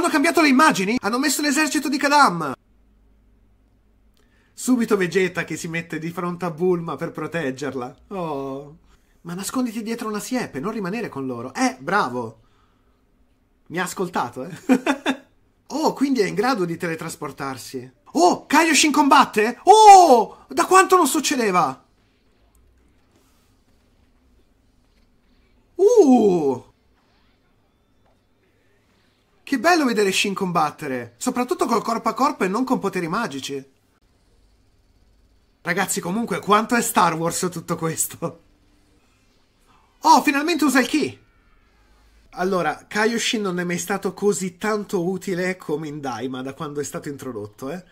Hanno cambiato le immagini? Hanno messo l'esercito di Kadam! Subito Vegeta che si mette di fronte a Bulma per proteggerla. Oh. Ma nasconditi dietro una siepe, non rimanere con loro. Eh, bravo! Mi ha ascoltato, eh? oh, quindi è in grado di teletrasportarsi. Oh, Kaioshin combatte? Oh! Da quanto non succedeva? Uh! Che bello vedere Shin combattere, soprattutto col corpo a corpo e non con poteri magici. Ragazzi, comunque, quanto è Star Wars tutto questo? Oh, finalmente usa il key! Allora, Kaioshin non è mai stato così tanto utile come in Daima da quando è stato introdotto, eh?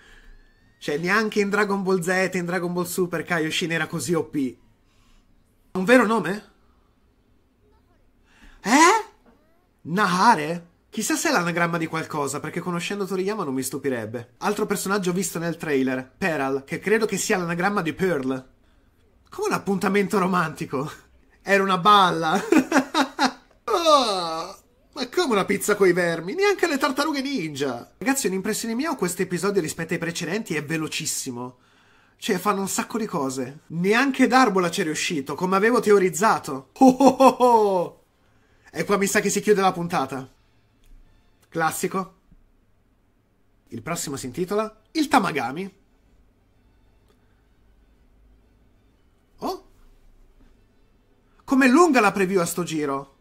Cioè, neanche in Dragon Ball Z, in Dragon Ball Super, Kaioshin era così OP. Un vero nome? Eh? Nahare? Chissà se è l'anagramma di qualcosa, perché conoscendo Toriyama non mi stupirebbe. Altro personaggio visto nel trailer, Peral, che credo che sia l'anagramma di Pearl. Come un appuntamento romantico. Era una balla. oh, ma come una pizza coi vermi? Neanche le tartarughe ninja. Ragazzi, un'impressione mia o questo episodio rispetto ai precedenti è velocissimo. Cioè, fanno un sacco di cose. Neanche Darbola c'è riuscito, come avevo teorizzato. Oh oh oh oh! E qua mi sa che si chiude la puntata. Classico. Il prossimo si intitola Il Tamagami. Oh! Com'è lunga la preview a sto giro?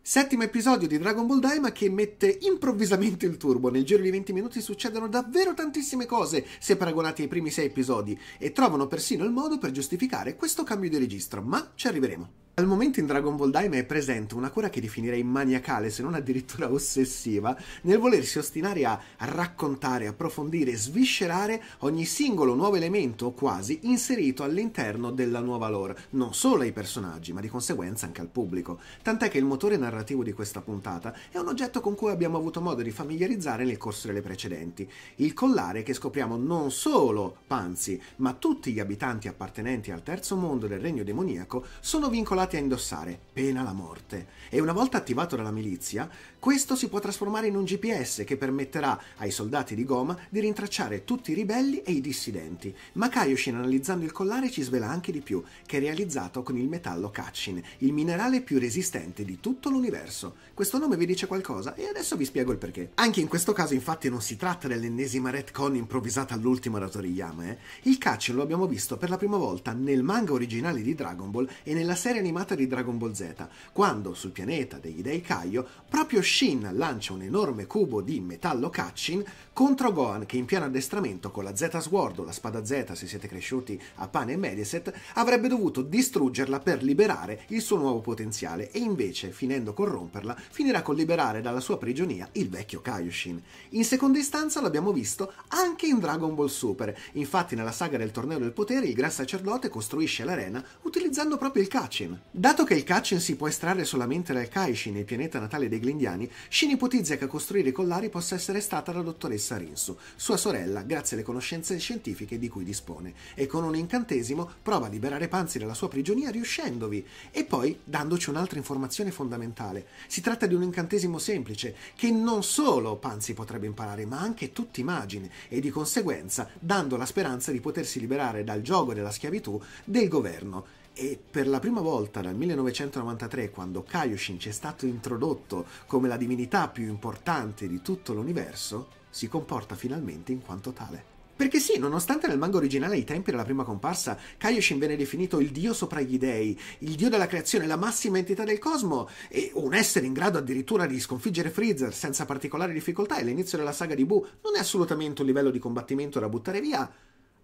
Settimo episodio di Dragon Ball Daima che mette improvvisamente il turbo. Nel giro di 20 minuti succedono davvero tantissime cose se paragonati ai primi 6 episodi e trovano persino il modo per giustificare questo cambio di registro, ma ci arriveremo. Al momento in Dragon Ball Daima è presente una cura che definirei maniacale, se non addirittura ossessiva, nel volersi ostinare a raccontare, approfondire, sviscerare ogni singolo nuovo elemento o quasi inserito all'interno della nuova lore, non solo ai personaggi, ma di conseguenza anche al pubblico. Tant'è che il motore narrativo di questa puntata è un oggetto con cui abbiamo avuto modo di familiarizzare nel corso delle precedenti, il collare che scopriamo non solo Panzi, ma tutti gli abitanti appartenenti al terzo mondo del regno demoniaco sono vincolati continuati a indossare, pena la morte, e una volta attivato dalla milizia questo si può trasformare in un GPS che permetterà ai soldati di Goma di rintracciare tutti i ribelli e i dissidenti. Ma Kaioshin analizzando il collare ci svela anche di più, che è realizzato con il metallo Kachin, il minerale più resistente di tutto l'universo. Questo nome vi dice qualcosa e adesso vi spiego il perché. Anche in questo caso infatti non si tratta dell'ennesima retcon improvvisata all'ultimo da Toriyama, eh? Il Kachin lo abbiamo visto per la prima volta nel manga originale di Dragon Ball e nella serie animata di Dragon Ball Z, quando sul pianeta degli dei Kaio proprio Shin lancia un enorme cubo di metallo Kachin contro Gohan che in pieno addestramento con la Z Sword o la spada Z se siete cresciuti a Pane e Mediaset avrebbe dovuto distruggerla per liberare il suo nuovo potenziale e invece finendo con romperla finirà con liberare dalla sua prigionia il vecchio Kaioshin. In seconda istanza l'abbiamo visto anche in Dragon Ball Super, infatti nella saga del torneo del potere il gran sacerdote costruisce l'arena utilizzando proprio il Kachin. Dato che il Kachin si può estrarre solamente dal Kaishin, il pianeta natale dei Glindiani, anni, Shin ipotizza che a costruire i collari possa essere stata la dottoressa Rinsu, sua sorella, grazie alle conoscenze scientifiche di cui dispone, e con un incantesimo prova a liberare Panzi dalla sua prigionia riuscendovi, e poi dandoci un'altra informazione fondamentale. Si tratta di un incantesimo semplice, che non solo Panzi potrebbe imparare, ma anche tutti immagini, e di conseguenza dando la speranza di potersi liberare dal gioco della schiavitù del governo e per la prima volta dal 1993, quando Kaioshin ci è stato introdotto come la divinità più importante di tutto l'universo, si comporta finalmente in quanto tale. Perché sì, nonostante nel manga originale ai tempi della prima comparsa, Kaioshin viene definito il dio sopra gli dei, il dio della creazione, la massima entità del cosmo, e un essere in grado addirittura di sconfiggere Freezer senza particolari difficoltà e l'inizio della saga di Boo non è assolutamente un livello di combattimento da buttare via,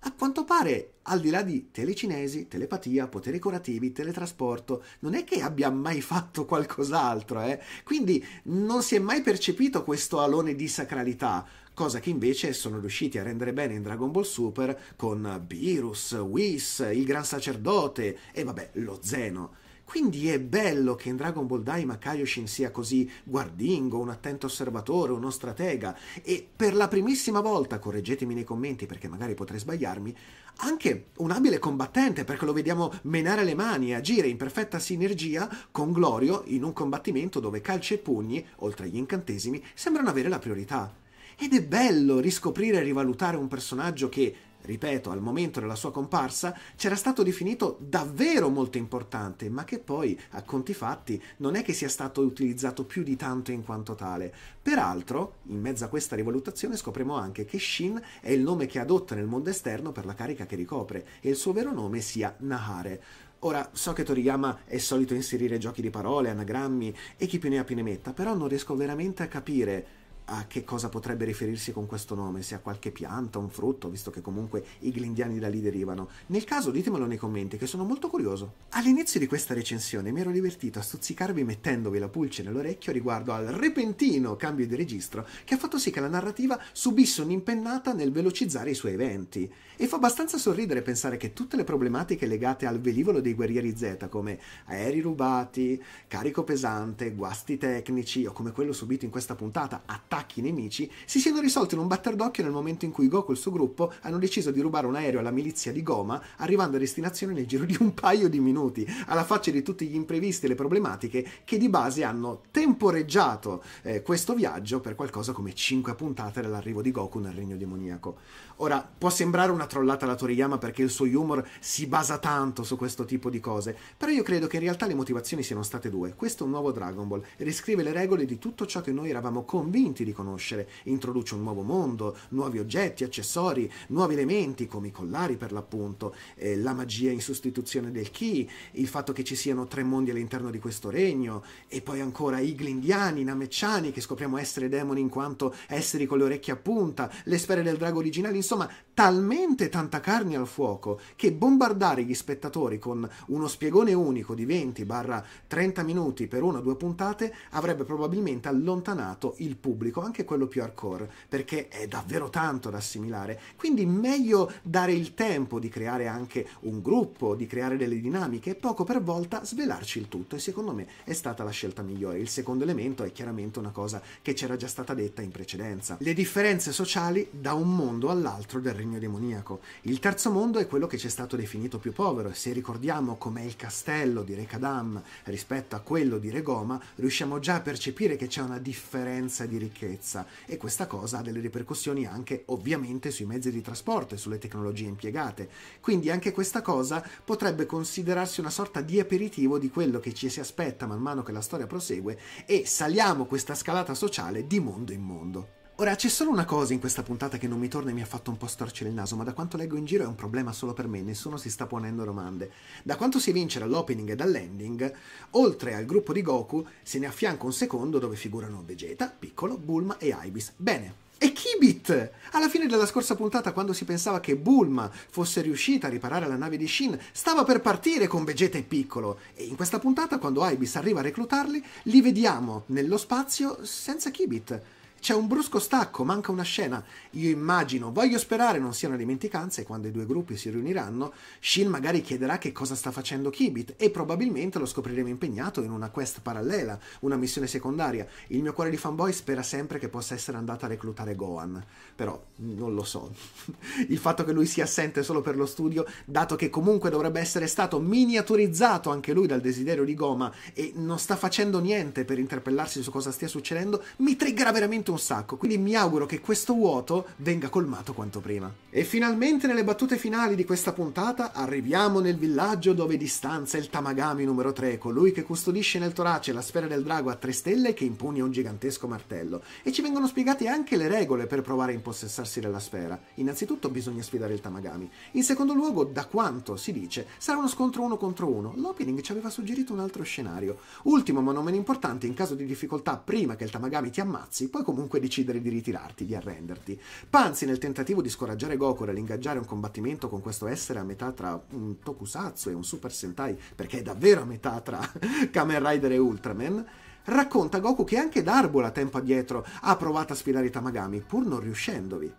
a quanto pare, al di là di telecinesi, telepatia, poteri curativi, teletrasporto, non è che abbia mai fatto qualcos'altro, eh? Quindi non si è mai percepito questo alone di sacralità, cosa che invece sono riusciti a rendere bene in Dragon Ball Super con Beerus, Whis, il Gran Sacerdote e vabbè, lo Zeno. Quindi è bello che in Dragon Ball Daima Kaioshin sia così guardingo, un attento osservatore, uno stratega e per la primissima volta, correggetemi nei commenti perché magari potrei sbagliarmi, anche un abile combattente perché lo vediamo menare le mani e agire in perfetta sinergia con Glorio in un combattimento dove calci e pugni, oltre agli incantesimi, sembrano avere la priorità. Ed è bello riscoprire e rivalutare un personaggio che ripeto, al momento della sua comparsa, c'era stato definito davvero molto importante, ma che poi, a conti fatti, non è che sia stato utilizzato più di tanto in quanto tale. Peraltro, in mezzo a questa rivalutazione scopriamo anche che Shin è il nome che adotta nel mondo esterno per la carica che ricopre, e il suo vero nome sia Nahare. Ora, so che Toriyama è solito inserire giochi di parole, anagrammi e chi più ne ha più ne metta, però non riesco veramente a capire a che cosa potrebbe riferirsi con questo nome, se a qualche pianta, un frutto, visto che comunque i glindiani da lì derivano. Nel caso ditemelo nei commenti, che sono molto curioso. All'inizio di questa recensione mi ero divertito a stuzzicarvi mettendovi la pulce nell'orecchio riguardo al repentino cambio di registro che ha fatto sì che la narrativa subisse un'impennata nel velocizzare i suoi eventi. E fa abbastanza sorridere pensare che tutte le problematiche legate al velivolo dei guerrieri Z, come aerei rubati, carico pesante, guasti tecnici o come quello subito in questa puntata, attacchi attacchi nemici si siano risolti in un batter d'occhio nel momento in cui Goku e il suo gruppo hanno deciso di rubare un aereo alla milizia di Goma, arrivando a destinazione nel giro di un paio di minuti, alla faccia di tutti gli imprevisti e le problematiche che di base hanno temporeggiato eh, questo viaggio per qualcosa come 5 puntate dall'arrivo di Goku nel regno demoniaco. Ora, può sembrare una trollata alla Toriyama perché il suo humor si basa tanto su questo tipo di cose, però io credo che in realtà le motivazioni siano state due. Questo è un nuovo Dragon Ball riscrive le regole di tutto ciò che noi eravamo convinti poterti riconoscere. Introduce un nuovo mondo, nuovi oggetti, accessori, nuovi elementi come i collari per l'appunto, eh, la magia in sostituzione del chi, il fatto che ci siano tre mondi all'interno di questo regno e poi ancora i glindiani, i namecciani che scopriamo essere demoni in quanto esseri con le orecchie a punta, le sfere del drago originali, insomma talmente tanta carne al fuoco che bombardare gli spettatori con uno spiegone unico di 20-30 minuti per una o due puntate avrebbe probabilmente allontanato il pubblico pubblico, anche quello più hardcore, perché è davvero tanto da assimilare. Quindi meglio dare il tempo di creare anche un gruppo, di creare delle dinamiche e poco per volta svelarci il tutto. E secondo me è stata la scelta migliore. Il secondo elemento è chiaramente una cosa che c'era già stata detta in precedenza. Le differenze sociali da un mondo all'altro del regno demoniaco. Il terzo mondo è quello che ci è stato definito più povero. E Se ricordiamo com'è il castello di Rekadam rispetto a quello di Regoma, riusciamo già a percepire che c'è una differenza di ricchezza ricchezza e questa cosa ha delle ripercussioni anche ovviamente sui mezzi di trasporto e sulle tecnologie impiegate. Quindi anche questa cosa potrebbe considerarsi una sorta di aperitivo di quello che ci si aspetta man mano che la storia prosegue e saliamo questa scalata sociale di mondo in mondo. Ora, c'è solo una cosa in questa puntata che non mi torna e mi ha fatto un po' storcere il naso, ma da quanto leggo in giro è un problema solo per me, nessuno si sta ponendo domande. Da quanto si vince dall'opening e dall'ending, oltre al gruppo di Goku, se ne affianca un secondo dove figurano Vegeta, Piccolo, Bulma e Ibis. Bene, e Kibit! Alla fine della scorsa puntata, quando si pensava che Bulma fosse riuscita a riparare la nave di Shin, stava per partire con Vegeta e Piccolo. E in questa puntata, quando Ibis arriva a reclutarli, li vediamo nello spazio senza Kibit. C'è un brusco stacco, manca una scena. Io immagino, voglio sperare non siano dimenticanze, quando i due gruppi si riuniranno, Shin magari chiederà che cosa sta facendo Kibit e probabilmente lo scopriremo impegnato in una quest parallela, una missione secondaria. Il mio cuore di fanboy spera sempre che possa essere andato a reclutare Gohan, però mm, non lo so. Il fatto che lui sia assente solo per lo studio, dato che comunque dovrebbe essere stato miniaturizzato anche lui dal desiderio di Goma e non sta facendo niente per interpellarsi su cosa stia succedendo, mi triggera veramente piaciuto un sacco, quindi mi auguro che questo vuoto venga colmato quanto prima. E finalmente nelle battute finali di questa puntata arriviamo nel villaggio dove distanza il Tamagami numero 3, colui che custodisce nel torace la sfera del drago a tre stelle che impugna un gigantesco martello. E ci vengono spiegate anche le regole per provare a impossessarsi della sfera. Innanzitutto bisogna sfidare il Tamagami. In secondo luogo, da quanto si dice, sarà uno scontro uno contro uno. L'opening ci aveva suggerito un altro scenario. Ultimo ma non meno importante, in caso di difficoltà prima che il Tamagami ti ammazzi, poi comunque comunque decidere di ritirarti, di arrenderti. Panzi, nel tentativo di scoraggiare Goku dall'ingaggiare un combattimento con questo essere a metà tra un Tokusatsu e un Super Sentai, perché è davvero a metà tra Kamen Rider e Ultraman, racconta Goku che anche Darbola tempo addietro ha provato a sfidare i Tamagami, pur non riuscendovi.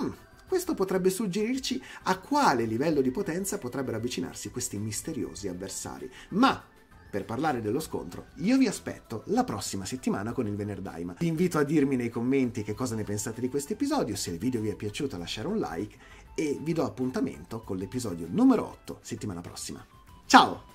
Hmm, questo potrebbe suggerirci a quale livello di potenza potrebbero avvicinarsi questi misteriosi avversari. Ma per parlare dello scontro, io vi aspetto la prossima settimana con il Venerdaima. Vi invito a dirmi nei commenti che cosa ne pensate di questo episodio, se il video vi è piaciuto lasciare un like e vi do appuntamento con l'episodio numero 8 settimana prossima. Ciao!